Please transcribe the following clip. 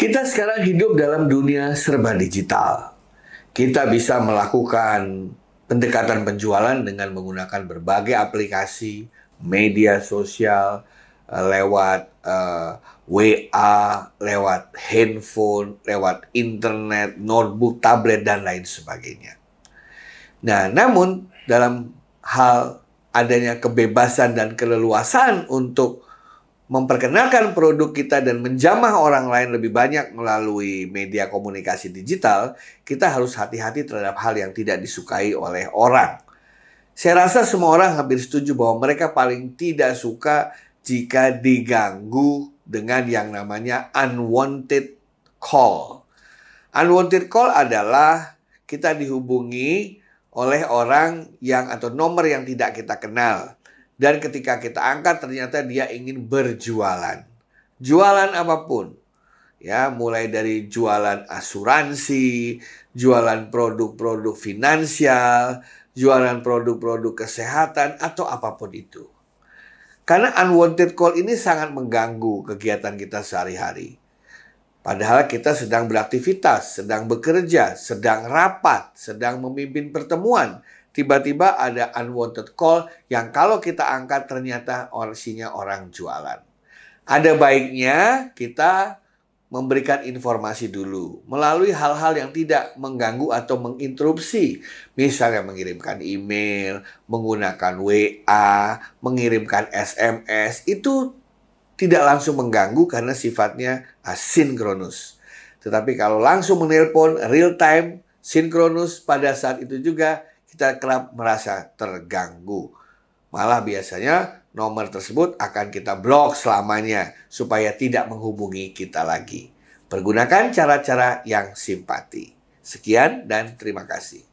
Kita sekarang hidup dalam dunia serba digital. Kita bisa melakukan pendekatan penjualan dengan menggunakan berbagai aplikasi, media sosial, eh, lewat uh, eh, WA, lewat handphone, lewat internet, notebook, tablet, dan lain sebagainya. Nah, namun dalam hal adanya kebebasan dan keleluasan untuk memperkenalkan produk kita dan menjamah orang lain lebih banyak melalui media komunikasi digital, kita harus hati-hati terhadap hal yang tidak disukai oleh orang. Saya rasa semua orang hampir setuju bahwa mereka paling tidak suka jika diganggu dengan yang namanya unwanted call. Unwanted call adalah kita dihubungi oleh orang yang atau nomor yang tidak kita kenal dan ketika kita angkat ternyata dia ingin berjualan. Jualan apapun. Ya, mulai dari jualan asuransi, jualan produk-produk finansial, jualan produk-produk kesehatan atau apapun itu. Karena unwanted call ini sangat mengganggu kegiatan kita sehari-hari. Padahal kita sedang beraktivitas, sedang bekerja, sedang rapat, sedang memimpin pertemuan, tiba-tiba ada unwanted call yang kalau kita angkat ternyata orsinya orang jualan. Ada baiknya kita memberikan informasi dulu melalui hal-hal yang tidak mengganggu atau menginterupsi. Misalnya mengirimkan email, menggunakan WA, mengirimkan SMS, itu tidak langsung mengganggu karena sifatnya asinkronus. Tetapi kalau langsung menelpon real time, sinkronus pada saat itu juga kita kerap merasa terganggu. Malah biasanya nomor tersebut akan kita blok selamanya supaya tidak menghubungi kita lagi. Pergunakan cara-cara yang simpati. Sekian dan terima kasih.